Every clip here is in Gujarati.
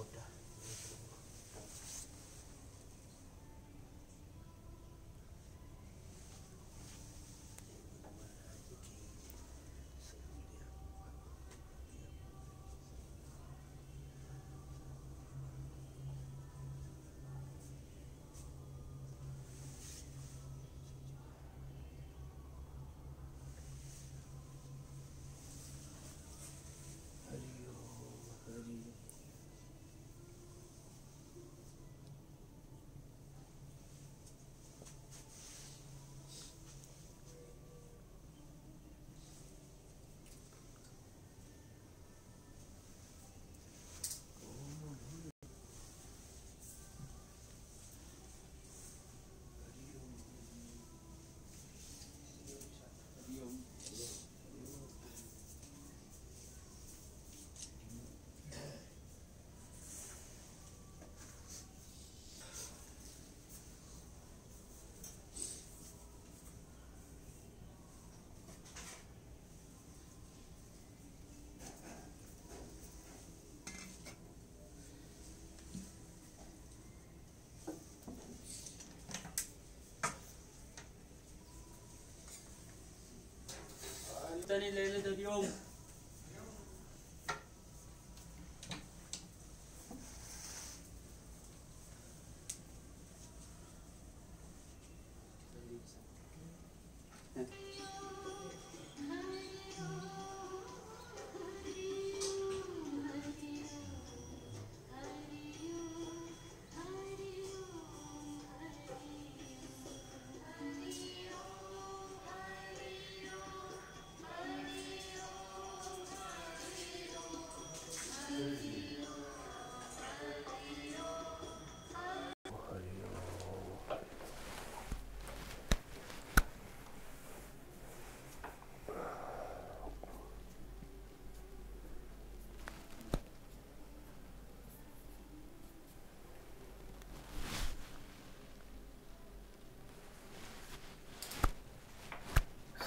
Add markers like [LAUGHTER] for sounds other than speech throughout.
water. Ustaz you lele tadi om.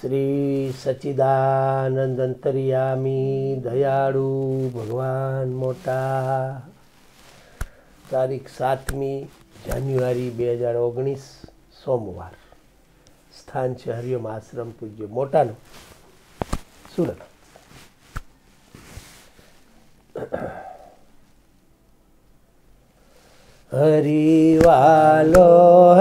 Shri સચ્ચિદાનંદ અંતરિયામી દયાળુ ભગવાન મોટા તારીખ સાતમી જાન્યુઆરી બે હજાર ઓગણીસ સોમવાર સ્થાન છે હરિયમ આશ્રમ પૂજ્ય મોટાનું સુરત હરિવાલો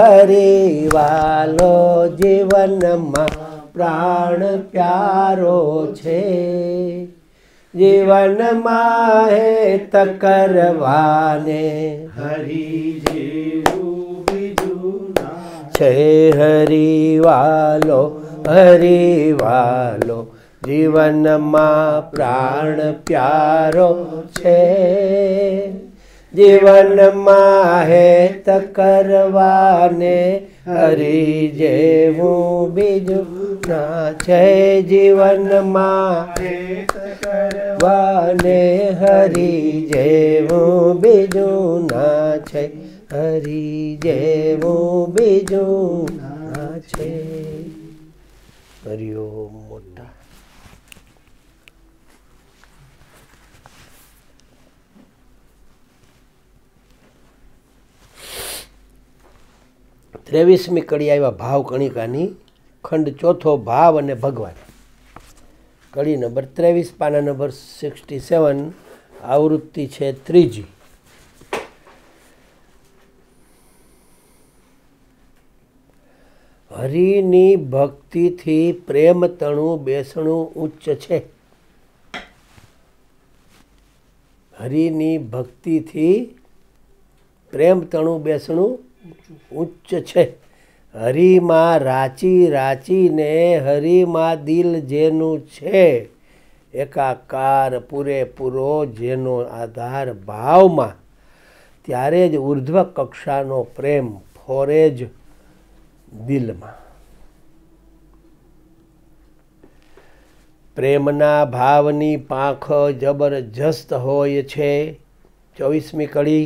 હરિવાલો જીવનમાં પ્રાણ પ્યારો છે જીવનમાં હે તકરવાને હરી જેવું બીજું છે હરિવાલો હરિવાલો જીવનમાં પ્રાણ પ્યારો છે જીવનમાં હેત તકરવાને હરી જેવું બીજું ના છે જીવનમાં કરવાને હરી જેવું બીજું ના છે હરી જેવું બીજું ના છે હરિયો મોટા ત્રેવીસમી કડી આવ્યા ભાવ કણિકાની ખંડ ચોથો ભાવ અને ભગવાન કડી નંબર ત્રેવીસ પાના નંબર સિક્સટી સેવન આવૃત્તિ છે ત્રીજી હરિની ભક્તિથી પ્રેમ તણું બેસણું ઉચ્ચ છે હરિની ભક્તિથી પ્રેમ તણું બેસણું ઉચ્ચ છે હરિમાં રાચી રાચીને હરિમાં દિલ જેનું છે એકાકાર પૂરેપૂરો જેનો આધાર ભાવમાં ત્યારે જ ઉર્ધ્વ કક્ષાનો પ્રેમ ફોરે જ દિલમાં પ્રેમના ભાવની પાંખ જબરજસ્ત હોય છે ચોવીસમી કડી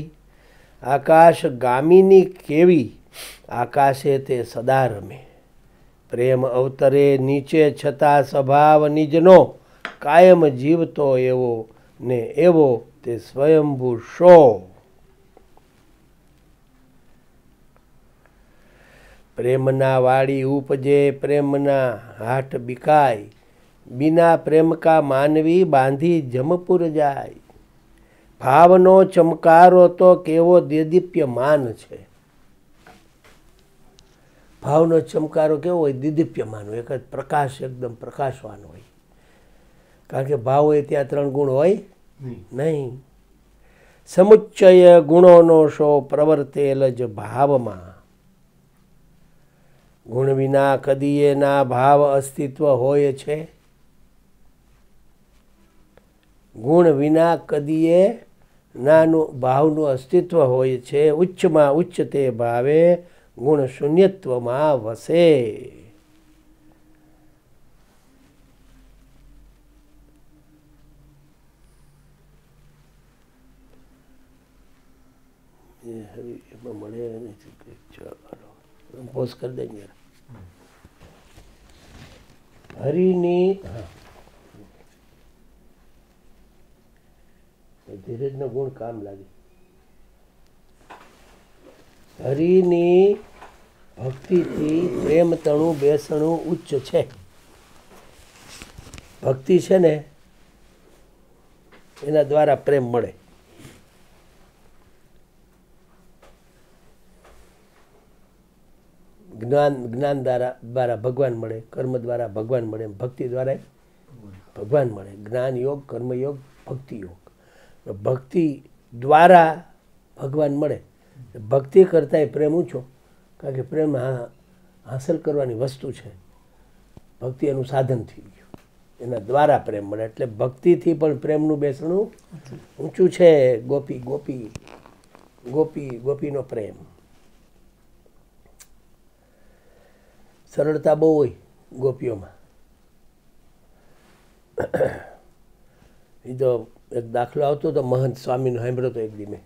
આકાશ ગામીની કેવી આકાશે તે સદા રમે પ્રેમ અવતરે નીચે છતાં સ્વભાવ નિજનો કાયમ જીવતો એવો ને એવો તે સ્વયંભૂ શો પ્રેમના વાળી ઉપજે પ્રેમના હાથ બિકાય બિના પ્રેમકા માનવી બાંધી જમપુર જાય ભાવનો ચમકારો તો કેવો દેદીપ્યમાન છે ભાવનો ચમકારો કેવો હોય દિદીપ્યમાન હોય એક જ પ્રકાશ એકદમ પ્રકાશવાન હોય કારણ કે ભાવ હોય ત્યાં ત્રણ ગુણ હોય નહીં સમુચ્ચય ગુણોનો શો પ્રવર્તેલ જ ભાવમાં ગુણ વિના કદીએ ના ભાવ અસ્તિત્વ હોય છે ગુણ વિના કદીએ નાનું ભાવનું અસ્તિત્વ હોય છે ઉચ્ચમાં ઉચ્ચ તે ભાવે ગુણ શૂન્યત્વમાં વસે એમાં મળે નથી પોઝ કરી દેજે હરિની ધીરજનો ગુણ કામ લાગે હરિની ભક્તિથી પ્રેમ તણું બેસણું ઉચ્ચ છે ભક્તિ છે ને એના દ્વારા પ્રેમ મળે જ્ઞાન જ્ઞાન દ્વારા દ્વારા ભગવાન મળે કર્મ દ્વારા ભગવાન મળે ભક્તિ દ્વારા ભગવાન મળે જ્ઞાન યોગ કર્મયોગ ભક્તિ યોગ ભક્તિ દ્વારા ભગવાન મળે ભક્તિ કરતાં એ પ્રેમ ઊંચો કારણ કે પ્રેમ હા હાંસલ કરવાની વસ્તુ છે ભક્તિ એનું સાધન થઈ ગયું એના દ્વારા પ્રેમ મળે એટલે ભક્તિથી પણ પ્રેમનું બેસણું ઊંચું છે ગોપી ગોપી ગોપી ગોપીનો પ્રેમ સરળતા બહુ હોય ગોપીઓમાં એ તો એક દાખલો આવતો હતો મહંત સ્વામીનો સાંભળ્યો તો એક ધીમે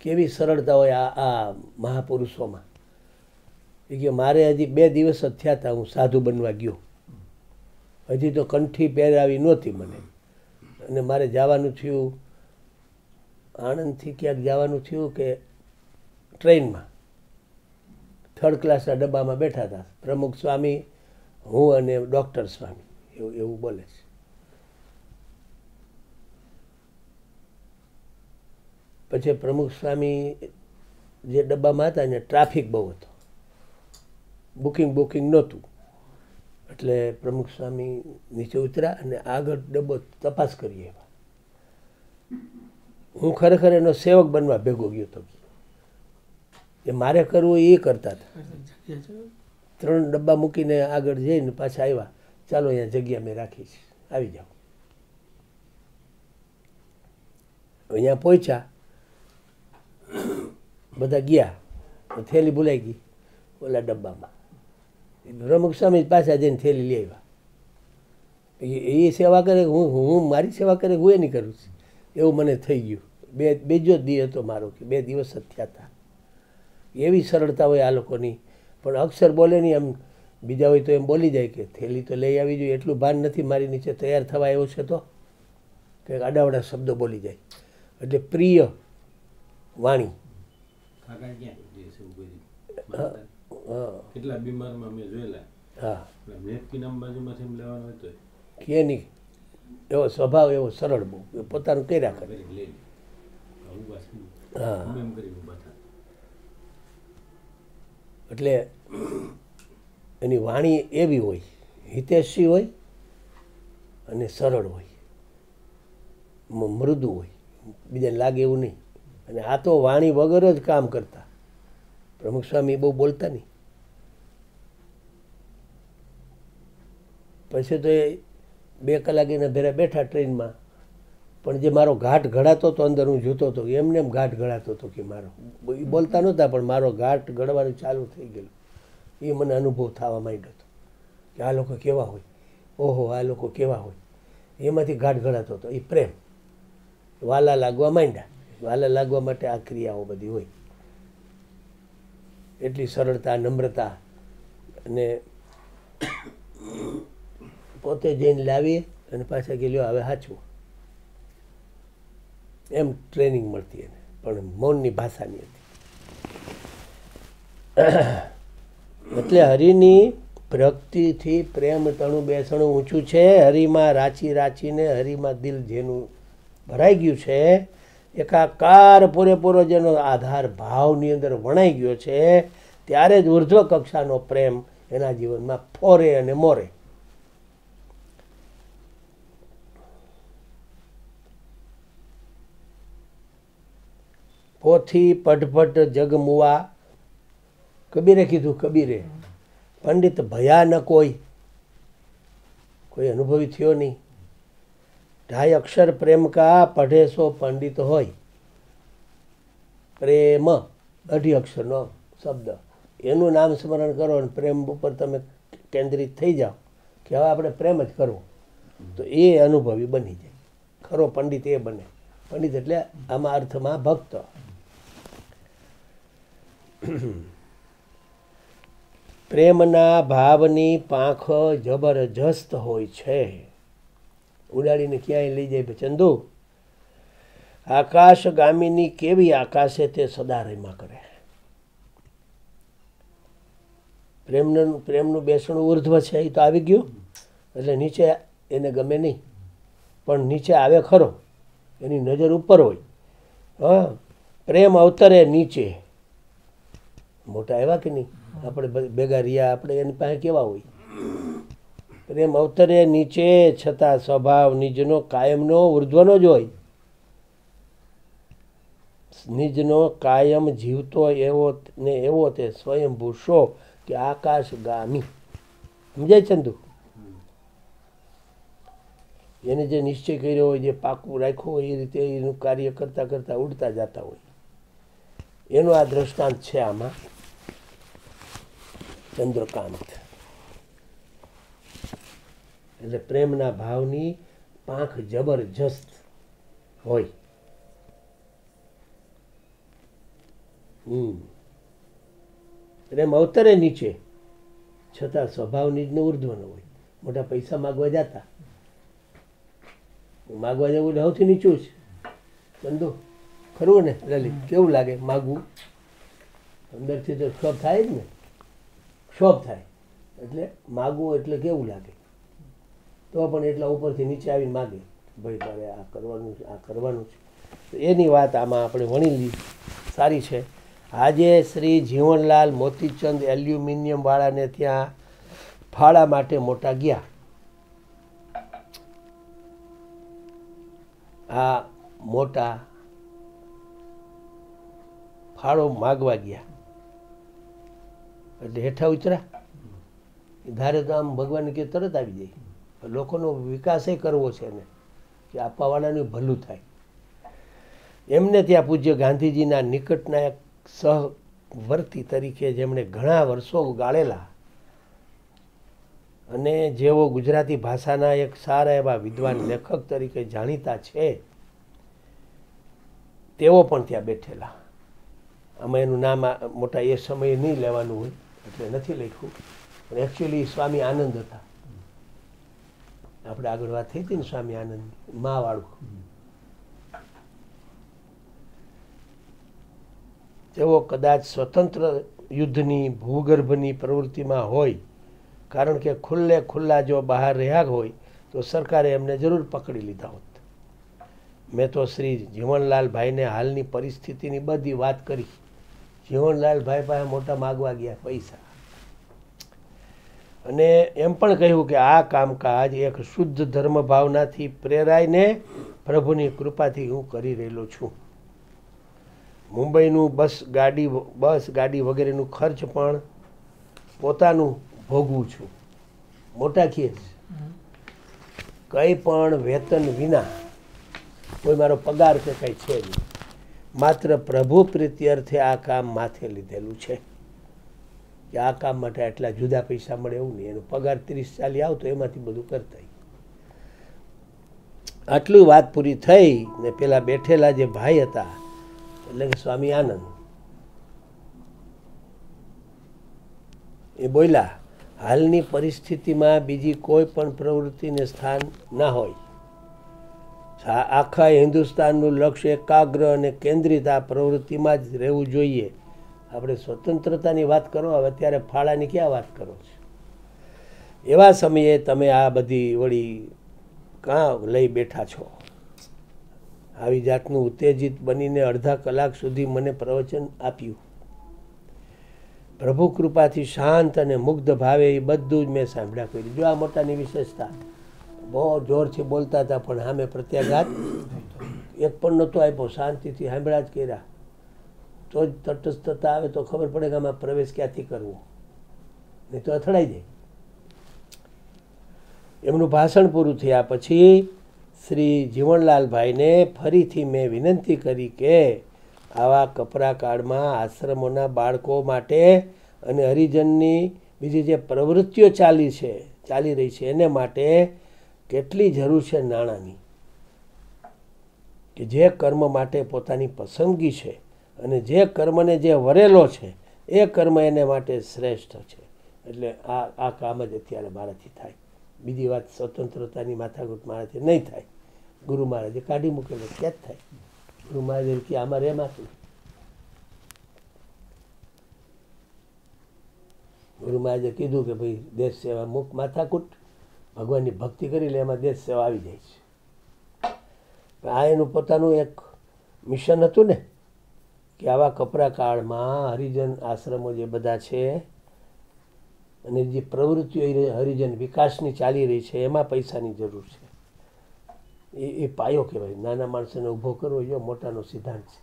કેવી સરળતા હોય આ આ મહાપુરુષોમાં એ કે મારે હજી બે દિવસ જ થયા હતા હું સાધુ બનવા ગયો હજી તો કંઠી પહેરાવી નહોતી મને અને મારે જવાનું થયું આણંદથી ક્યાંક જવાનું થયું કે ટ્રેનમાં થર્ડ ક્લાસના ડબ્બામાં બેઠા હતા પ્રમુખ સ્વામી હું અને ડૉક્ટર સ્વામી એવું એવું બોલે છે પછી પ્રમુખ સ્વામી જે ડબ્બામાં હતા ને ટ્રાફિક બહુ હતો બુકિંગ બુકિંગ નહોતું એટલે પ્રમુખ સ્વામી નીચે ઉતર્યા અને આગળ ડબ્બો તપાસ કરીએ હું ખરેખર એનો સેવક બનવા ભેગો ગયો હતો એ મારે કરવું એ કરતા હતા ત્રણ ડબ્બા મૂકીને આગળ જઈને પાછા આવ્યા ચાલો અહીંયા જગ્યા મેં રાખીશ આવી જાઓ અહીંયા પહોંચ્યા બધા ગયા થેલી ભૂલાઈ ગઈ ઓલા ડબ્બામાં રમકસ્વામી પાછા જઈને થેલી લઈ આવ્યા એ સેવા કરે હું હું મારી સેવા કરે હું એ નહીં કરું છું એવું મને થઈ ગયું બે બીજો દી હતો મારો કે બે દિવસ જ થયા હતા એવી સરળતા હોય આ લોકોની પણ અક્ષર બોલે નહીં એમ બીજા હોય તો એમ બોલી જાય કે થેલી તો લઈ આવી જોઈએ એટલું ભાન નથી મારી નીચે તૈયાર થવા એવો છે તો કંઈક અડાવડા શબ્દો બોલી જાય એટલે પ્રિય વાણી કેટલા બીમારમાં મેં જોયેલા હા નેપકિન આમ બાજુમાંથી એમ લેવાનો હતો કે નહીં એવો સ્વભાવ એવો સરળ બહુ પોતાનું કઈ રાખે હા એટલે એની વાણી એવી હોય હિતેશી હોય અને સરળ હોય મૃદુ હોય બીજાને લાગે એવું નહીં અને આ તો વાણી વગર જ કામ કરતા પ્રમુખ સ્વામી બહુ બોલતા નહીં પછી તો એ બે કલાક એના ભેરા બેઠા ટ્રેનમાં પણ જે મારો ઘાટ ઘડાતો હતો અંદર હું જોતો હતો એમને એમ ઘાટ ઘડાતો હતો કે મારો એ બોલતા નહોતા પણ મારો ઘાટ ઘડવાનું ચાલુ થઈ ગયેલું એ મને અનુભવ થવા માંડ્યો હતો કે આ લોકો કેવા હોય ઓહો આ લોકો કેવા હોય એમાંથી ઘાટ ઘડાતો હતો એ પ્રેમ વાલા લાગવા માંડ્યા વાલા લાગવા માટે આ ક્રિયાઓ બધી હોય એટલી સરળતા નમ્રતા અને પોતે જઈને લાવીએ અને પાછા કે લ્યો હવે સાચું એમ ટ્રેનિંગ મળતી એને પણ મૌનની ભાષાની હતી એટલે હરિની પ્રગતિથી પ્રેમ તણું બેસણું ઊંચું છે હરિમાં રાચી રાચીને હરિમાં દિલ જેનું ભરાઈ ગયું છે એકાકાર પૂરેપૂરો જેનો આધાર ભાવની અંદર વણાઈ ગયો છે ત્યારે જ ઉર્ધ્વ કક્ષાનો પ્રેમ એના જીવનમાં ફોરે અને મોરે પોથી પટપટ જગમુવા કબીરે કીધું કબીરે પંડિત ભયા ન કોઈ કોઈ અનુભવી થયો નહીં ઢાઈ અક્ષર પ્રેમ કા પઢે સો પંડિત હોય પ્રેમ અઢી અક્ષરનો શબ્દ એનું નામ સ્મરણ કરો અને પ્રેમ ઉપર તમે કેન્દ્રિત થઈ જાઓ કે હવે આપણે પ્રેમ જ કરવો તો એ અનુભવી બની જાય ખરો પંડિત એ બને પંડિત એટલે આમાં અર્થમાં ભક્ત પ્રેમના ભાવની પાંખ જબરજસ્ત હોય છે ઉડાડીને ક્યાંય લઈ જાય ચંદુ આકાશ ગામીની કેવી આકાશે તે સદા રહીમાં કરે પ્રેમનું પ્રેમનું બેસણું ઉર્ધ્વ છે એ તો આવી ગયું એટલે નીચે એને ગમે નહીં પણ નીચે આવે ખરો એની નજર ઉપર હોય હા પ્રેમ અવતરે નીચે મોટા એવા કે નહીં આપણે ભેગા રહ્યા આપણે એની પાસે કેવા હોય પ્રેમ અવતરે નીચે છતાં સ્વભાવ નિજનો કાયમનો ઉર્ધ્વનો જ હોય નિજનો કાયમ જીવતો એવો ને એવો તે સ્વયં ભૂષો કે આકાશ ગામી સમજાય ચંદુ એને જે નિશ્ચય કર્યો હોય જે પાકું રાખ્યો હોય એ રીતે એનું કાર્ય કરતા કરતા ઉડતા જતા હોય એનો આ દ્રષ્ટાંત છે આમાં ચંદ્રકાંત એટલે પ્રેમના ભાવની પાંખ જબરજસ્ત હોય પ્રેમ અવતરે નીચે છતાં સ્વભાવ નિજનો ઉર્ધ્વનો હોય મોટા પૈસા માગવા જતા હું માગવા જવું એટલે સૌથી નીચું છે બંધુ ખરું ને લલિત કેવું લાગે માગવું અંદરથી તો ક્ષોભ થાય જ ને ક્ષોભ થાય એટલે માગવું એટલે કેવું લાગે તો પણ એટલા ઉપરથી નીચે આવીને માગે ભાઈ મારે આ કરવાનું છે આ કરવાનું છે તો એની વાત આમાં આપણે વણીલી સારી છે આજે શ્રી જીવનલાલ મોતીચંદ એલ્યુમિનિયમવાળાને ત્યાં ફાળા માટે મોટા ગયા આ મોટા ફાળો માગવા ગયા એટલે હેઠા ઉતરા ધારે તો આમ ભગવાન કે તરત આવી જાય લોકોનો વિકાસ એ કરવો છે ને કે આપવાવાળાનું ભલું થાય એમને ત્યાં પૂજ્ય ગાંધીજીના નિકટના એક સહવર્તી તરીકે જેમણે ઘણા વર્ષો ગાળેલા અને જેઓ ગુજરાતી ભાષાના એક સારા એવા વિદ્વાન લેખક તરીકે જાણીતા છે તેઓ પણ ત્યાં બેઠેલા અમે એનું નામ મોટા એ સમયે નહીં લેવાનું હોય એટલે નથી લખ્યું પણ એકચ્યુઅલી સ્વામી આનંદ હતા આપણે આગળ વાત થઈ હતી ને સ્વામી આનંદ મા વાળું તેઓ કદાચ સ્વતંત્ર યુદ્ધની ભૂગર્ભની પ્રવૃત્તિમાં હોય કારણ કે ખુલ્લે ખુલ્લા જો બહાર રહ્યા હોય તો સરકારે એમને જરૂર પકડી લીધા હોત મેં તો શ્રી જીવનલાલભાઈને હાલની પરિસ્થિતિની બધી વાત કરી જીવનલાલભાઈ પાસે મોટા માગવા ગયા પૈસા અને એમ પણ કહ્યું કે આ કામકાજ એક શુદ્ધ ધર્મ ભાવનાથી પ્રેરાઈને પ્રભુની કૃપાથી હું કરી રહેલો છું મુંબઈનું બસ ગાડી બસ ગાડી વગેરેનું ખર્ચ પણ પોતાનું ભોગવું છું મોટા કેસ કંઈ પણ વેતન વિના કોઈ મારો પગાર કે કંઈ છે નહીં માત્ર પ્રભુ પ્રીત્યર્થે આ કામ માથે લીધેલું છે કે આ કામ માટે આટલા જુદા પૈસા મળે એવું નહીં એનો પગાર ત્રીસ ચાલી આવતો એમાંથી બધું કરતા આટલું વાત પૂરી થઈ ને પેલા બેઠેલા જે ભાઈ હતા એટલે કે સ્વામી આનંદ એ બોલ્યા હાલની પરિસ્થિતિમાં બીજી કોઈ પણ પ્રવૃત્તિને સ્થાન ના હોય આખા હિન્દુસ્તાનનું લક્ષ્ય એકાગ્ર અને કેન્દ્રિત આ પ્રવૃત્તિમાં જ રહેવું જોઈએ આપણે સ્વતંત્રતાની વાત કરો હવે અત્યારે ફાળાની ક્યાં વાત કરો છો એવા સમયે તમે આ બધી વળી કાં લઈ બેઠા છો આવી જાતનું ઉત્તેજિત બનીને અડધા કલાક સુધી મને પ્રવચન આપ્યું પ્રભુ કૃપાથી શાંત અને મુગ્ધ ભાવે એ બધું જ મેં સાંભળ્યા કર્યું જો આ મોટાની વિશેષતા બહુ જોરથી બોલતા હતા પણ હા પ્રત્યાઘાત એક પણ નહોતો આપ્યો શાંતિથી સાંભળ્યા જ કર્યા તો જ તટસ્થતા આવે તો ખબર પડે કે આમાં પ્રવેશ ક્યાંથી કરવો નહીં તો અથડાઈ જાય એમનું ભાષણ પૂરું થયા પછી શ્રી જીવણલાલભાઈને ફરીથી મેં વિનંતી કરી કે આવા કપરા કાળમાં આશ્રમોના બાળકો માટે અને હરિજનની બીજી જે પ્રવૃત્તિઓ ચાલી છે ચાલી રહી છે એને માટે કેટલી જરૂર છે નાણાંની કે જે કર્મ માટે પોતાની પસંદગી છે અને જે કર્મને જે વરેલો છે એ કર્મ એને માટે શ્રેષ્ઠ છે એટલે આ આ કામ જ અત્યારે મારાથી થાય બીજી વાત સ્વતંત્રતાની માથાકૂટ મારાથી નહીં થાય ગુરુ મહારાજે કાઢી મૂકેલો કે જ થાય ગુરુ મહારાજે કે આમાં રેમાતું ગુરુ મહારાજે કીધું કે ભાઈ દેશ સેવા મુખ માથાકૂટ ભગવાનની ભક્તિ કરી લે એમાં દેશ સેવા આવી જાય છે આ એનું પોતાનું એક મિશન હતું ને કે આવા કપરા કાળમાં હરિજન આશ્રમો જે બધા છે અને જે પ્રવૃત્તિઓ હરિજન વિકાસની ચાલી રહી છે એમાં પૈસાની જરૂર છે એ એ પાયો કહેવાય નાના માણસોને ઊભો કરવો એ મોટાનો સિદ્ધાંત છે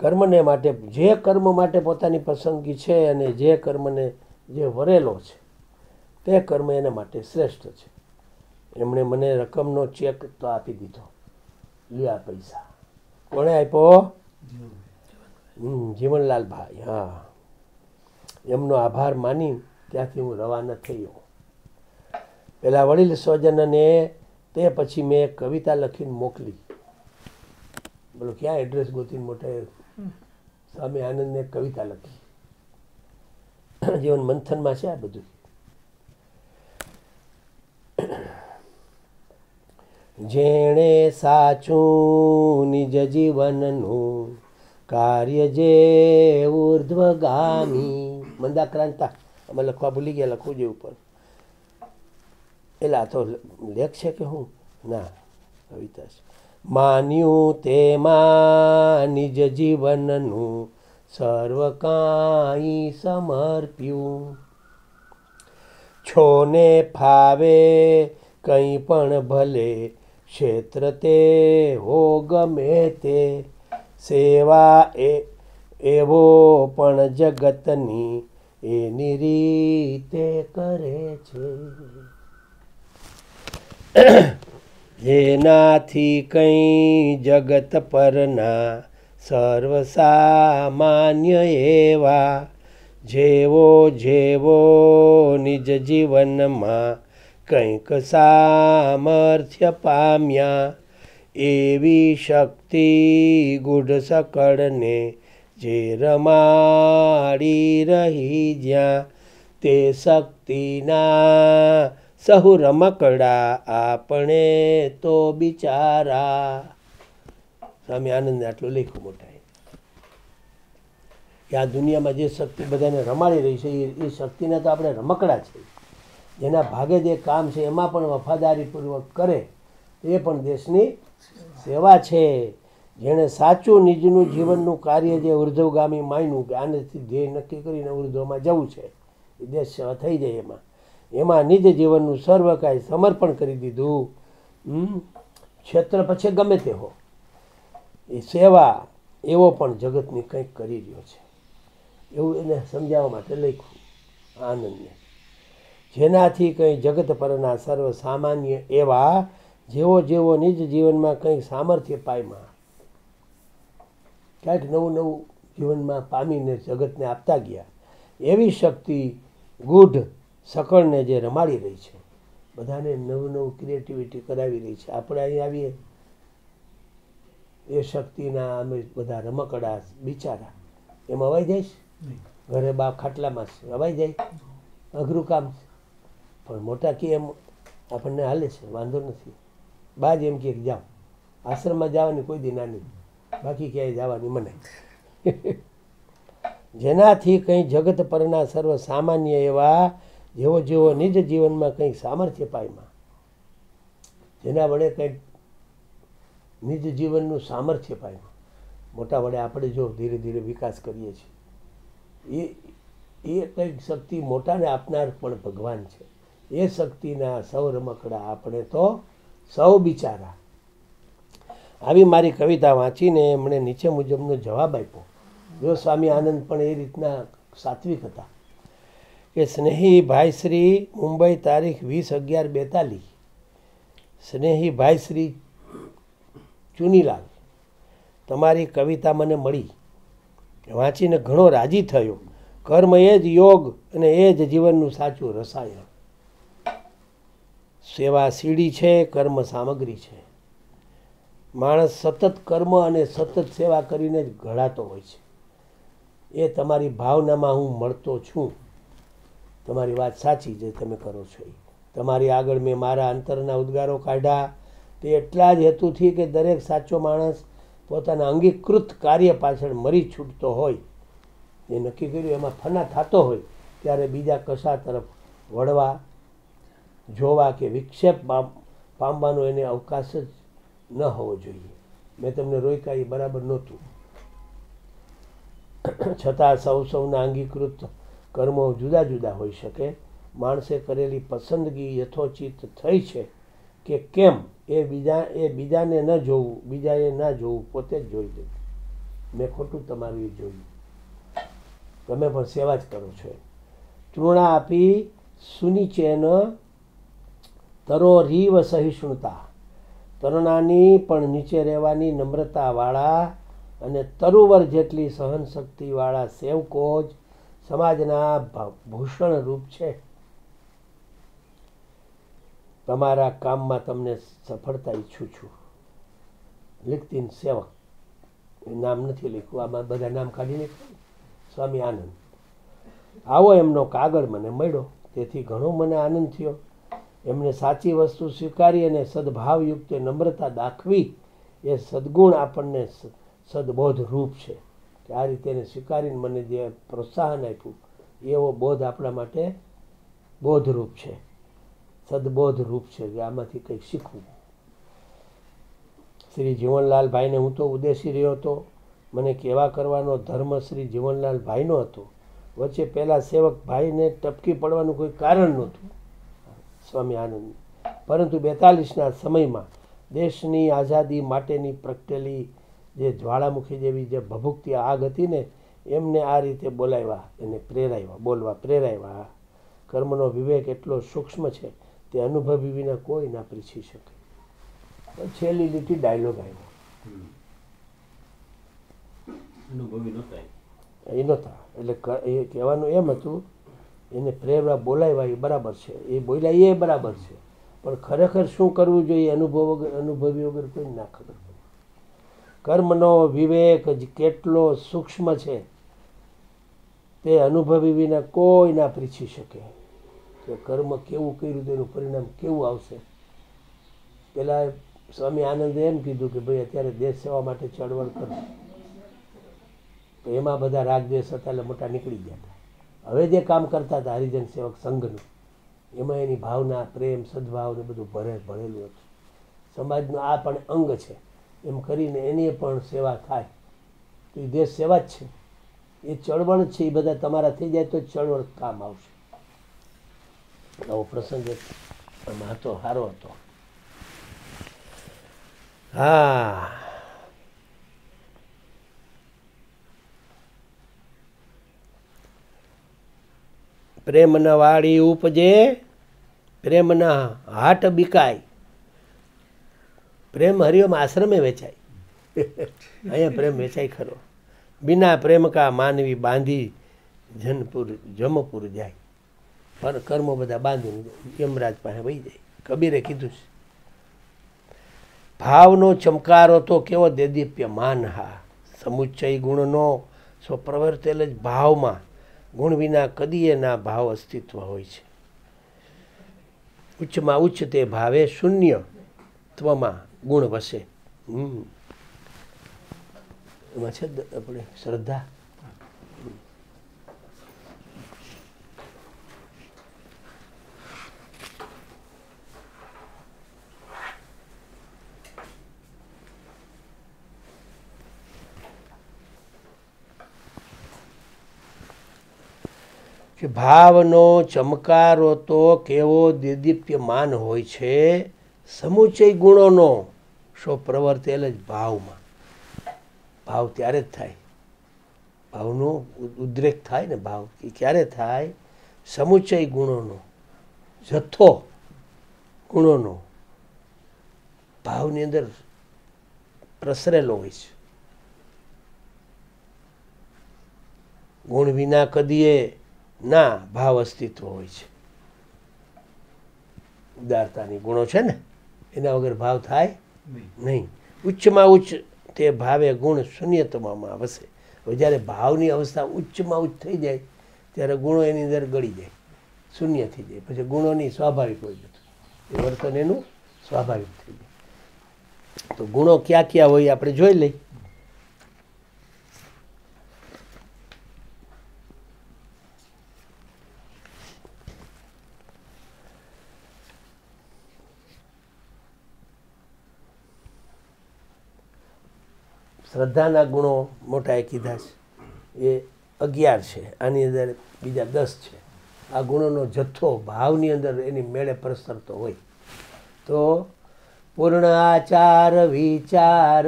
કર્મને માટે જે કર્મ માટે પોતાની પસંદગી છે અને જે કર્મને જે વરેલો છે તે કર્મ એના માટે શ્રેષ્ઠ છે એમણે મને રકમનો ચેક તો આપી દીધો લ્યો આ પૈસા કોણે આપ્યો જીવનલાલભાઈ હા એમનો આભાર માની ત્યાંથી હું રવાના થયો પહેલાં વડીલ સ્વજનને તે પછી મેં કવિતા લખીને મોકલી બોલો ક્યાં એડ્રેસ ગોતી મોટે સ્વામી આનંદને કવિતા લખી જીવન મંથનમાં છે આ બધું જેણે સાચું નિજ જીવનનું કાર્ય જે ઉર્ધ્વગામી મંદાક્રાંતા અમે લખવા ભૂલી ગયા લખવું જેવું ઉપર એટલે આ તો લેખ છે કે હું ના કવિતા છે માન્યું તેમાં નિજ જીવનનું સર્વ કાંઈ સમર્પ્યું છોને ફાવે કંઈ પણ ભલે ક્ષેત્ર તે હો ગમે તે સેવા એ એવો પણ જગતની એની રીતે કરે છે જેનાથી કંઈ જગત પરના સર્વસામાન્ય એવા જેવો જેવો નિજ જીવનમાં કંઈક સામર્થ્ય પામ્યા એવી શક્તિ ગુઢ સકળને જે રમાડી રહી જ્યાં તે શક્તિના સહુ રમકડા આપણે તો બિચારા સ્વામી આનંદ આટલું લેખું મોટા કે આ દુનિયામાં જે શક્તિ બધાને રમાડી રહી છે એ શક્તિને તો આપણે રમકડા છીએ જેના ભાગે જે કામ છે એમાં પણ વફાદારીપૂર્વક કરે એ પણ દેશની સેવા છે જેણે સાચું નિજનું જીવનનું કાર્ય જે ઉર્ધ્વગામી માન્યું કે આનેથી ધ્યેય નક્કી કરીને ઉર્ધ્વમાં જવું છે એ દેશ સેવા થઈ જાય એમાં એમાં નિજ જીવનનું સર્વ કાંઈ સમર્પણ કરી દીધું ક્ષેત્ર પછી ગમે તે હો એ સેવા એવો પણ જગતની કંઈક કરી રહ્યો છે એવું એને સમજાવવા માટે લખ્યું આનંદને જેનાથી કંઈ જગત પરના સર્વ સામાન્ય એવા જેવો જેવો નિજ જીવનમાં કંઈક સામર્થ્ય પાયમાં ક્યાંક નવું નવું જીવનમાં પામીને જગતને આપતા ગયા એવી શક્તિ ગુઢ સકળને જે રમાડી રહી છે બધાને નવું નવું ક્રિએટિવિટી કરાવી રહી છે આપણે અહીં આવીએ એ શક્તિના અમે બધા રમકડા બિચારા એમાં અવાઈ જઈશ ઘરે બાપ ખાટલામાં અવાઈ જાય અઘરું કામ છે પણ મોટા કે એમ આપણને હાલે છે વાંધો નથી બા જ એમ કે જાઓ આશ્રમમાં જવાની કોઈ દી નાની બાકી ક્યાંય જવાની મનાય [LAUGHS] જેનાથી કંઈ જગત પરના સર્વ સામાન્ય એવા જેવો જેવો નિજ જીવનમાં કંઈક સામર્થ્ય પાયમાં જેના વડે કંઈક નિજ જીવનનું સામર્થ્ય પાયમાં મોટા વડે આપણે જો ધીરે ધીરે વિકાસ કરીએ છીએ એ એ કંઈક શક્તિ મોટાને આપનાર પણ ભગવાન છે એ શક્તિના સૌ રમકડા આપણે તો સૌ બિચારા આવી મારી કવિતા વાંચીને એમણે નીચે મુજબનો જવાબ આપ્યો જો સ્વામી આનંદ પણ એ રીતના સાત્વિક હતા કે સ્નેહી ભાઈશ્રી મુંબઈ તારીખ વીસ અગિયાર બેતાલીસ સ્નેહી ભાઈશ્રી ચુનીલાલ તમારી કવિતા મને મળી વાંચીને ઘણો રાજી થયો કર્મ એ જ યોગ અને એ જ જીવનનું સાચું રસાયણ સેવા સીડી છે કર્મ સામગ્રી છે માણસ સતત કર્મ અને સતત સેવા કરીને જ ઘડાતો હોય છે એ તમારી ભાવનામાં હું મળતો છું તમારી વાત સાચી જે તમે કરો છો એ તમારી આગળ મેં મારા અંતરના ઉદ્ગારો કાઢ્યા તે એટલા જ હેતુથી કે દરેક સાચો માણસ પોતાના અંગીકૃત કાર્ય પાછળ મરી છૂટતો હોય એ નક્કી કર્યું એમાં ફના થતો હોય ત્યારે બીજા કશા તરફ વળવા જોવા કે વિક્ષેપ પામવાનો એને અવકાશ જ ન હોવો જોઈએ મેં તમને રોક્યા એ બરાબર નહોતું છતાં સૌ સૌના અંગીકૃત કર્મો જુદા જુદા હોઈ શકે માણસે કરેલી પસંદગી યથોચિત થઈ છે કે કેમ એ બીજા એ બીજાને ન જોવું બીજાએ ન જોવું પોતે જ જોઈ દે મેં ખોટું તમારું એ જોયું તમે પણ સેવા જ કરો છો તૃણા આપી સુનિચેન તરો રીવ સહિષ્ણુતા તરુણાની પણ નીચે રહેવાની નમ્રતાવાળા અને તરુવર જેટલી સહનશક્તિવાળા સેવકો જ સમાજના ભૂષણ રૂપ છે તમારા કામમાં તમને સફળતા ઈચ્છું છું લિખતીન સેવક એ નામ નથી લખ્યું આમાં બધા નામ કાઢી નાખ્યું સ્વામી આનંદ આવો એમનો કાગળ મને મળ્યો તેથી ઘણો મને આનંદ થયો એમને સાચી વસ્તુ સ્વીકારી અને સદભાવયુક્ત નમ્રતા દાખવી એ સદગુણ આપણને સદબોધ રૂપ છે કે આ રીતે એને સ્વીકારીને મને જે પ્રોત્સાહન આપ્યું એવો બોધ આપણા માટે બોધરૂપ છે સદબોધ રૂપ છે કે આમાંથી કંઈક શીખવું શ્રી જીવનલાલભાઈને હું તો ઉદ્દેશી રહ્યો હતો મને કેવા કરવાનો ધર્મ શ્રી જીવનલાલભાઈનો હતો વચ્ચે પહેલાં સેવકભાઈને ટપકી પડવાનું કોઈ કારણ નહોતું સ્વામી આનંદ પરંતુ બેતાલીસના સમયમાં દેશની આઝાદી માટેની પ્રગટેલી જે જ્વાળામુખી જેવી જે ભભૂકતી આગ હતી ને એમને આ રીતે બોલાવ્યા એને પ્રેરાવ્યા બોલવા પ્રેરાવ્યા કર્મનો વિવેક એટલો સૂક્ષ્મ છે તે અનુભવી વિના કોઈ ના પીછી શકે છેલ્લી લીટી ડાયલોગ આવ્યો એ નહોતા એટલે એ કહેવાનું એમ હતું એને પ્રેરણા બોલાવ્યા એ બરાબર છે એ બોલાય એ બરાબર છે પણ ખરેખર શું કરવું જોઈએ અનુભવ વગર અનુભવી વગર કોઈ ના ખબર કર્મનો વિવેક કેટલો સૂક્ષ્મ છે તે અનુભવી વિના કોઈ ના પરીક્ષી શકે કે કર્મ કેવું કર્યું તેનું પરિણામ કેવું આવશે પહેલાં સ્વામી આનંદે એમ કીધું કે ભાઈ અત્યારે દેશ સેવા માટે ચળવળ કરો તો એમાં બધા રાગદેશ હતા એટલે મોટા નીકળી ગયા હવે જે કામ કરતા હતા હરિજન સેવક સંઘનું એમાં એની ભાવના પ્રેમ સદ્ભાવને બધું ભરે ભરેલું હતું સમાજનું આ પણ અંગ છે એમ કરીને એની પણ સેવા થાય તો એ દેશ સેવા જ છે એ ચળવળ છે એ બધા તમારા થઈ જાય તો ચળવળ કામ આવશે નવો પ્રસંગ હતો સારો હતો હા પ્રેમના વાળી ઉપજે પ્રેમના હાટ બિકાય પ્રેમ હરિઓમ આશ્રમે વેચાય અહીંયા પ્રેમ વેચાય ખરો બિના પ્રેમ કા માનવી બાંધી જનપુર જમપુર જાય પણ કર્મો બધા બાંધીને યમરાજ પાસે વહી જાય કબીરે કીધું છે ભાવનો ચમકારો તો કેવો દેદીપ્ય માન હા સમુચ્ચય ગુણનો સો પ્રવર્તેલ જ ભાવમાં ગુણ વિના કદીએ ના ભાવ અસ્તિત્વ હોય છે ઉચ્ચમાં ઉચ્ચ તે ભાવે શૂન્ય ત્વમાં ગુણ વસે એમાં છે આપણે શ્રદ્ધા કે ભાવનો ચમકારો તો કેવો દિદીપ્યમાન હોય છે સમુચય ગુણોનો શો પ્રવર્તેલ જ ભાવમાં ભાવ ત્યારે જ થાય ભાવનો ઉદ્રેક થાય ને ભાવ એ ક્યારે થાય સમુચય ગુણોનો જથ્થો ગુણોનો ભાવની અંદર પ્રસરેલો હોય છે ગુણ વિના કદીએ ના ભાવ અસ્તિત્વ હોય છે ઉદારતાની ગુણો છે ને એના વગર ભાવ થાય નહીં ઉચ્ચમાં ઉચ્ચ તે ભાવે ગુણ શૂન્યતમામાં વસે હવે જ્યારે ભાવની અવસ્થા ઉચ્ચમાં ઉચ્ચ થઈ જાય ત્યારે ગુણો એની અંદર ગળી જાય શૂન્ય થઈ જાય પછી ગુણોની સ્વાભાવિક હોય જતું એ વર્તન એનું સ્વાભાવિક થઈ જાય તો ગુણો ક્યાં ક્યાં હોય આપણે જોઈ લઈએ શ્રદ્ધાના ગુણો મોટાએ કીધા છે એ અગિયાર છે આની અંદર બીજા દસ છે આ ગુણોનો જથ્થો ભાવની અંદર એની મેળે પ્રસરતો હોય તો પૂર્ણ આચાર વિચાર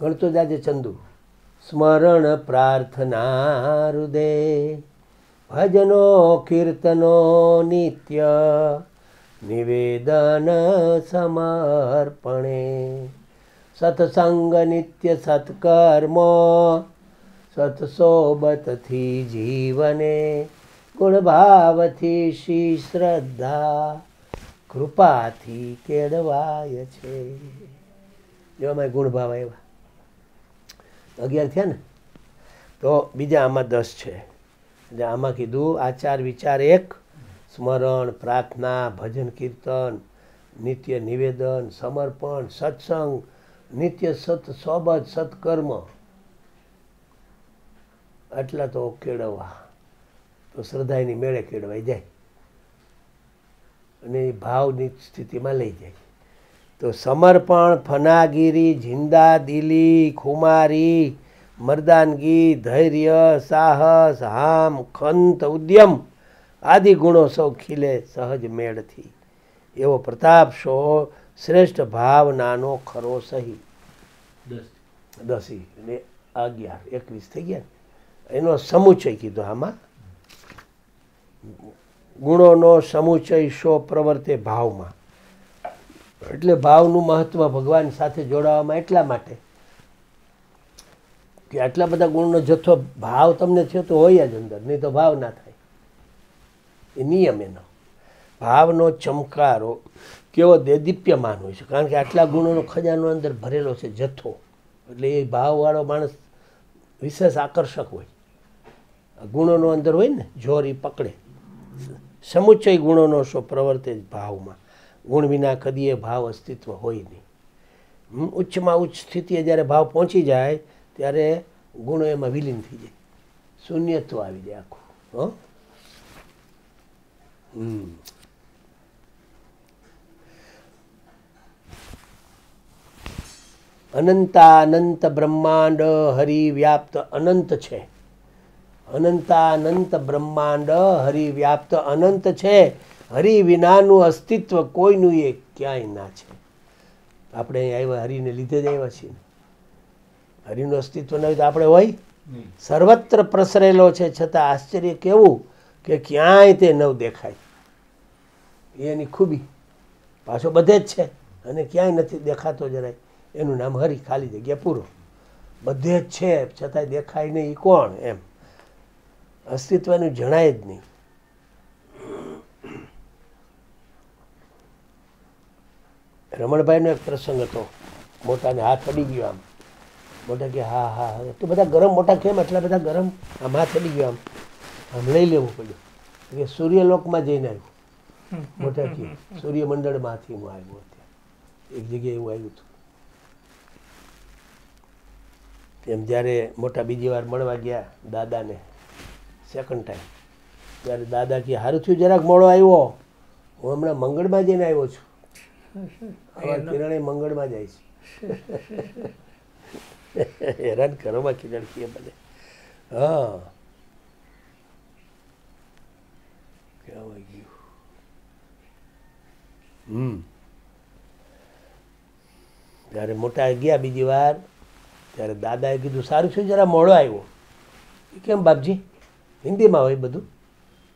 ગણતો જાજે ચંદુ સ્મરણ પ્રાર્થના હૃદય ભજનો કીર્તનો નિત્ય નિવેદન સમર્પણે સત્સંગ નિત્ય સત્કર્મ સત્સોબતથી જીવને ગુણભાવથી શ્રી શ્રદ્ધા કૃપાથી કેળવાય છે જો અમારે ગુણભાવ આવ્યા અગિયાર થયા ને તો બીજા આમાં દસ છે એટલે આમાં કીધું આચાર વિચાર એક સ્મરણ પ્રાર્થના ભજન કીર્તન નિત્ય નિવેદન સમર્પણ સત્સંગ નિત્ય સત સોબત સત્કર્મ આટલા તો કેળવવા તો શ્રદ્ધાની મેળે કેળવાઈ જાય અને ભાવની સ્થિતિમાં લઈ જાય તો સમર્પણ ફનાગીરી જિંદા દિલી ખુમારી મર્દાનગી ધૈર્ય સાહસ હામ ખંત ઉદ્યમ આદિ ગુણો સૌ ખીલે સહજ મેળથી એવો પ્રતાપ શો શ્રેષ્ઠ ભાવનાનો ખરો સહી દસી એટલે અગિયાર એકવીસ થઈ ગયા એનો સમુચય કીધો આમાં ગુણોનો સમુચય શો પ્રવર્તે ભાવમાં એટલે ભાવનું મહત્ત્વ ભગવાન સાથે જોડાવામાં એટલા માટે કે આટલા બધા ગુણનો જથ્થો ભાવ તમને થયો તો હોય જ અંદર નહીં તો ભાવ ના થાય એ નિયમ એનો ભાવનો ચમકારો કેવો દેદીપ્યમાન હોય છે કારણ કે આટલા ગુણોનો ખજાનો અંદર ભરેલો છે જથ્થો એટલે એ ભાવવાળો માણસ વિશેષ આકર્ષક હોય ગુણોનો અંદર હોય ને જોરી પકડે સમુચ્ચય ગુણોનો શો પ્રવર્તે ભાવમાં ગુણ વિના કદીએ ભાવ અસ્તિત્વ હોય નહીં ઉચ્ચમાં ઉચ્ચ સ્થિતિએ જ્યારે ભાવ પહોંચી જાય ત્યારે ગુણો એમાં વિલીન થઈ જાય શૂન્યત્વ આવી જાય આખું હમ અનંતાનંત બ્રહ્માંડ હરિવ્યાપ્ત અનંત છે અનંતાનંત બ્રહ્માંડ હરિવ્યાપ્ત અનંત છે હરિ વિનાનું અસ્તિત્વ કોઈનું એ ક્યાંય ના છે આપણે આવ્યા હરિને લીધે જ આવ્યા છીએ હરિનું અસ્તિત્વ ન હોય તો આપણે હોય સર્વત્ર પ્રસરેલો છે છતાં આશ્ચર્ય કેવું કે ક્યાંય તે નવ દેખાય એની ખૂબી પાછો બધે જ છે અને ક્યાંય નથી દેખાતો જરાય એનું નામ હરી ખાલી જગ્યા પૂરો બધે જ છે છતાંય દેખાય નહીં એ કોણ એમ અસ્તિત્વનું જણાય જ નહીં રમણભાઈનો એક પ્રસંગ હતો મોટાને હાથ અડી ગયો આમ મોટા કે હા હા હા તો બધા ગરમ મોટા કેમ એટલા બધા ગરમ આમ હાથ અડી ગયો આમ આમ લઈ લેવું પડ્યું કે સૂર્યલોકમાં જઈને આવ્યું મોટા કે સૂર્યમંડળમાંથી હું આવ્યો ત્યાં એક જગ્યાએ એવું આવ્યું હતું તેમ જ્યારે મોટા બીજી વાર મળવા ગયા દાદાને સેકન્ડ ટાઈમ ત્યારે દાદા કે હારું થયું જરાક મોડો આવ્યો હું હમણાં મંગળમાં જઈને આવ્યો છું કિરણે મંગળમાં જાય છે હેરાન કરોમાં કિરણ કીએ મને હા ક્યાં ત્યારે મોટા ગયા બીજી વાર ત્યારે દાદાએ કીધું સારું છે જરા મોડો આવ્યો એ કેમ બાપજી હિન્દીમાં હોય બધું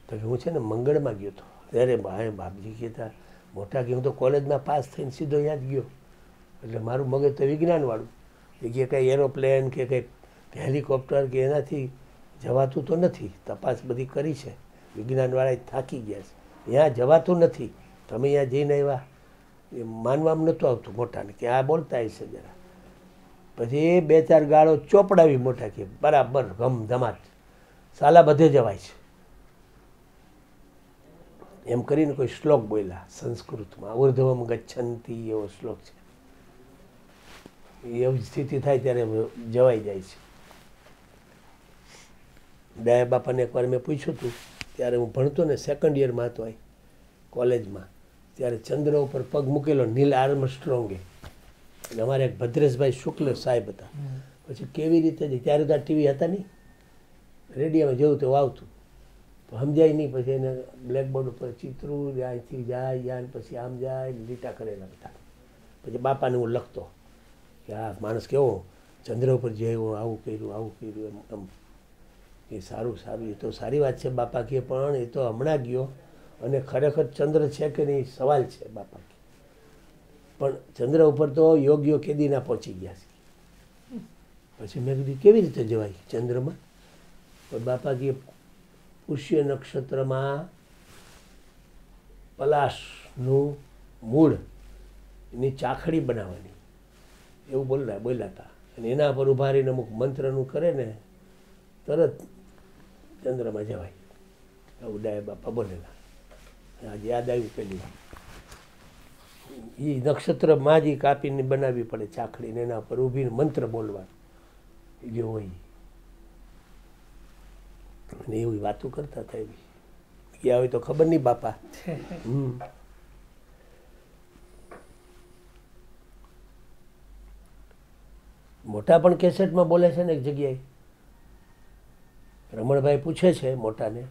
તો હું છે ને મંગળમાં ગયો હતો ત્યારે ભાઈ બાપજી કહેતા મોટા કે હું તો કોલેજમાં પાસ થઈને સીધો ત્યાં જ ગયો એટલે મારું મગજ તો વિજ્ઞાનવાળું એ કે કંઈ એરોપ્લેન કે કંઈ હેલિકોપ્ટર કે એનાથી જવાતું તો નથી તપાસ બધી કરી છે વિજ્ઞાનવાળા થાકી ગયા છે ત્યાં જવાતું નથી તમે અહીંયા જઈને આવ્યા એ માનવામાં નહોતું આવતું મોટાને કે આ બોલતા હશે જરા પછી બે ચાર ગાળો ચોપડાવી મોટા કે બરાબર ગમ ધમાટ સાલા બધે જવાય છે એમ કરીને કોઈ શ્લોક બોલ્યા સંસ્કૃતમાં ઉર્ધ્વમ ગચ્છંતી એવો શ્લોક છે એવી સ્થિતિ થાય ત્યારે જવાઈ જાય છે દયા બાપાને એકવાર મેં પૂછ્યું હતું ત્યારે હું ભણતો ને સેકન્ડ ઇયરમાં હતો કોલેજમાં ત્યારે ચંદ્ર ઉપર પગ મૂકેલો નીલ આર્મ સ્ટ્રોંગે અમારે એક ભદ્રેશભાઈ શુક્લ સાહેબ હતા પછી કેવી રીતે ત્યારે તો ટીવી હતા નહીં રેડિયામાં જેવું તેવું આવતું તો સમજાય નહીં પછી એને બ્લેકબોર્ડ ઉપર ચિત્રું અહીંથી જાય યાન પછી આમ જાય લીટા કરેલા બધા પછી બાપાને હું લખતો કે આ માણસ કેવો ચંદ્ર ઉપર જયો આવું કર્યું આવું કર્યું એમ એમ એ સારું સારું એ તો સારી વાત છે બાપા કે પણ એ તો હમણાં ગયો અને ખરેખર ચંદ્ર છે કે નહીં સવાલ છે બાપા કે પણ ચંદ્ર ઉપર તો યોગ્ય કેદીના પહોંચી ગયા છે પછી મેં કીધું કેવી રીતે જવાય ચંદ્રમાં તો બાપાજીએ પુષ્ય નક્ષત્રમાં પલાશનું મૂળ એની ચાખડી બનાવવાની એવું બોલતા બોલાતા અને એના પર ઉભા રહીને અમુક મંત્રનું કરે ને તરત ચંદ્રમાં જવાય એવું ડાય બાપા બોલેલા આજે યાદ આવ્યું પેલી એ નક્ષત્રમાં જ કાપીને બનાવવી પડે ચાખડીને એના પર ઊભીને મંત્ર બોલવા જે હોય એવી વાતો કરતા થાય ગયા હોય તો ખબર નહીં બાપા હમ મોટા પણ કેસેટમાં બોલે છે ને એક જગ્યાએ રમણભાઈ પૂછે છે મોટાને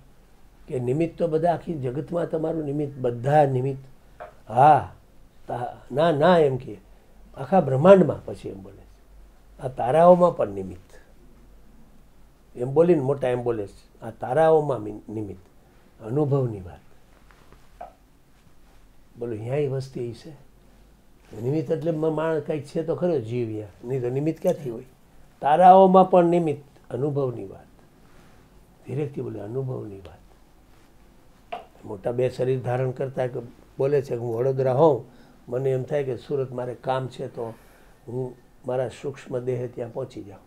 કે નિમિત્ત તો બધા આખી જગતમાં તમારું નિમિત્ત બધા નિમિત્ત હા ના ના એમ કહે આખા બ્રહ્માંડમાં પછી એમ બોલે આ તારાઓમાં પણ નિમિત્ત એમ બોલીને મોટા એમ બોલે આ તારાઓમાં નિમિત્ત અનુભવની વાત બોલો અહીંયા વસ્તી એ છે નિમિત્ત એટલે માણસ કંઈક છે તો ખરો જીવ્યા નહીં તો નિમિત્ત ક્યાંથી હોય તારાઓમાં પણ નિમિત્ત અનુભવની વાત ધીરેથી બોલે અનુભવની વાત મોટા બે શરીર ધારણ કરતા કે બોલે છે કે હું વડોદરા હોઉં મને એમ થાય કે સુરત મારે કામ છે તો હું મારા સૂક્ષ્મ દેહે ત્યાં પહોંચી જાઉં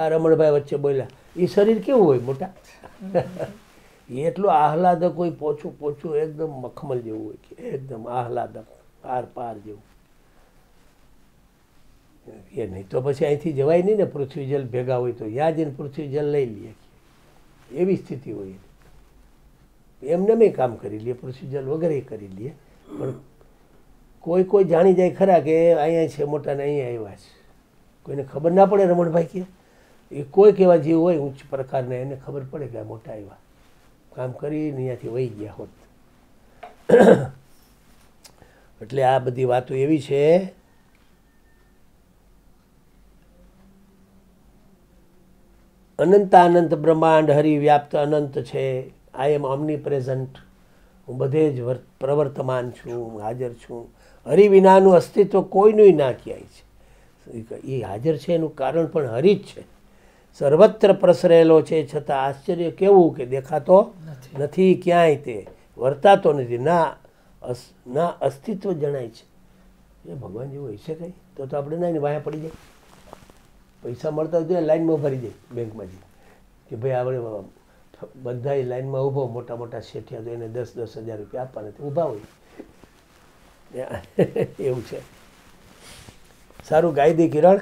આ રમણભાઈ વચ્ચે બોલ્યા એ શરીર કેવું હોય મોટા [LAUGHS] એટલું આહલાદક હોય પોછું પોછું એકદમ મખમલ જેવું હોય કે એકદમ આહલાદક પાર પાર જેવું એ નહીં તો પછી અહીંથી જવાય નહીં ને પૃથ્વી જલ ભેગા હોય તો યા જઈને પૃથ્વી જલ લઈ લઈએ એવી સ્થિતિ હોય એમને મેં કામ કરી લઈએ પૃથ્વી જલ વગેરે કરી લઈએ પણ કોઈ કોઈ જાણી જાય ખરા કે અહીંયા છે મોટાને અહીંયા આવ્યા છે કોઈને ખબર ના પડે રમણભાઈ કે એ કોઈ કેવા જીવ હોય ઉચ્ચ પ્રકારના એને ખબર પડે કે આ મોટા આવ્યા કામ કરીને અહીંયાથી વહી ગયા હોત [COUGHS] એટલે આ બધી વાતો એવી છે અનંત અનંત બ્રહ્માંડ વ્યાપ્ત અનંત છે આઈ એમ ઓમની પ્રેઝન્ટ હું બધે જ પ્રવર્તમાન છું હાજર છું હરિ વિનાનું અસ્તિત્વ કોઈનું ના ક્યાંય છે એ હાજર છે એનું કારણ પણ હરિ જ છે સર્વત્ર પ્રસરેલો છે છતાં આશ્ચર્ય કેવું કે દેખાતો નથી ક્યાંય તે વર્તાતો નથી ના ના અસ્તિત્વ જણાય છે એ ભગવાન જેવું હશે કંઈ તો તો આપણે ના એની વાયા પડી જાય પૈસા મળતા જોઈએ લાઈનમાં ભરી જાય બેંકમાં જઈ કે ભાઈ આપણે બધા લાઈનમાં ઊભો મોટા મોટા શેઠિયા તો એને દસ દસ હજાર રૂપિયા આપવાના ઊભા હોય [LAUGHS] એવું છે સારું ગાઈ દે કિરણ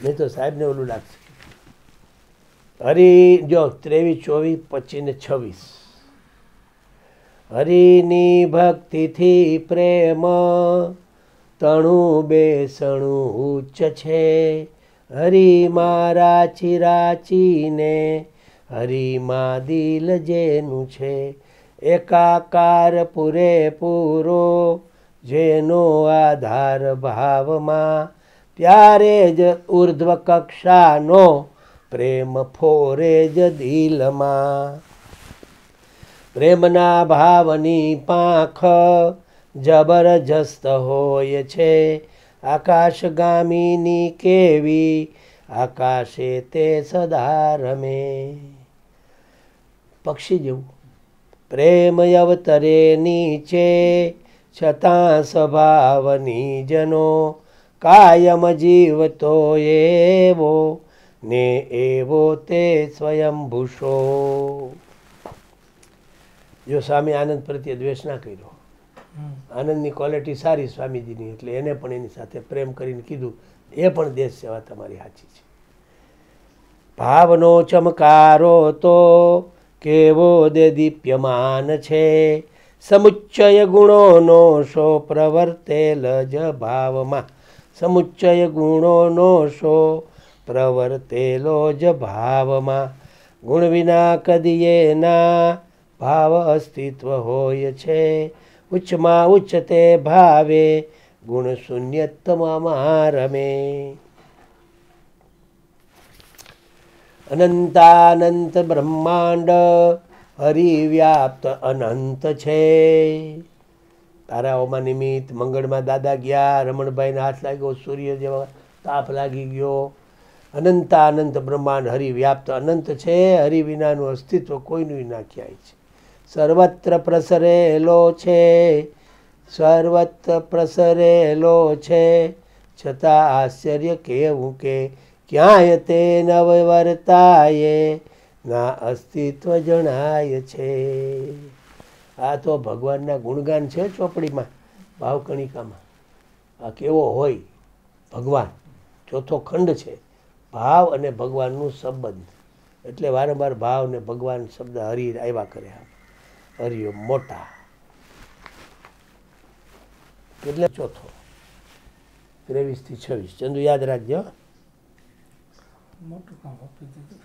નહીં તો સાહેબને ઓલું લાગશે હરી જો ત્રેવીસ ચોવીસ પચીસ ને છવ્વીસ હરિની ભક્તિથી પ્રેમ તણું બેસણું ઉચ્ચ છે હરી મારા ચિરાચીને હરિમાં દિલ જેનું છે એકાકાર પૂરેપૂરો પૂરો જેનો આધાર ભાવમાં ત્યારે જ ઉર્ધ્વ કક્ષાનો પ્રેમ ફોરે જ દિલમાં પ્રેમના ભાવની પાંખ જબરજસ્ત હોય છે આકાશગામીની કેવી આકાશે તે સદા રમે પક્ષી જેવું પ્રેમ અવતરે નીચે છતાં સ્વભાવની જનો કાયમ જીવતો એવો ને એવો તે સ્વયંભૂષો જો સ્વામી આનંદ પ્રત્યે દ્વેષ ના કર્યો આનંદની ક્વોલિટી સારી સ્વામીજીની એટલે એને પણ એની સાથે પ્રેમ કરીને કીધું એ પણ દેશ સેવા તમારી સાચી છે ભાવનો ચમકારો તો કેવો દે દીપ્યમાન છે સમુચ્ચય ગુણોનો શો પ્રવર્તેલ જ ભાવમાં સમુચ્ચય ગુણોનો શો પ્રવર્તેલો જ ભાવમાં ગુણ વિના કદીએ ના ભાવ અસ્તિત્વ હોય છે ઉચ્ચમાં ઉચ્ચ તે ભાવે ગુણ શૂન્યતમમાં રમે અનંતાનંત બ્રહ્માંડ હરિવ્યાપ્ત અનંત છે તારાઓમાં નિમિત્ત મંગળમાં દાદા ગયા રમણભાઈને હાથ લાગ્યો સૂર્ય જેવા તાપ લાગી ગયો અનંતા અનંત બ્રહ્માંડ હરિ વ્યાપ્ત અનંત છે હરિ વિનાનું અસ્તિત્વ કોઈનું વિના ક્યાંય છે સર્વત્ર પ્રસરેલો છે સર્વત્ર પ્રસરેલો છે છતાં આશ્ચર્ય કેવું કે ક્યાંય તે નવવર્તાયે ના અસ્તિત્વ જણાય છે આ તો ભગવાનના ગુણગાન છે ચોપડીમાં ભાવકણિકામાં આ કેવો હોય ભગવાન ચોથો ખંડ છે ભાવ અને ભગવાનનું સંબંધ એટલે વારંવાર ભાવ ને ભગવાન શબ્દ હરિ આવ્યા કરે હરિયો મોટા એટલે ચોથો ત્રેવીસથી છવ્વીસ ચંદુ યાદ રાખજો મોટું કામ આપી દીધું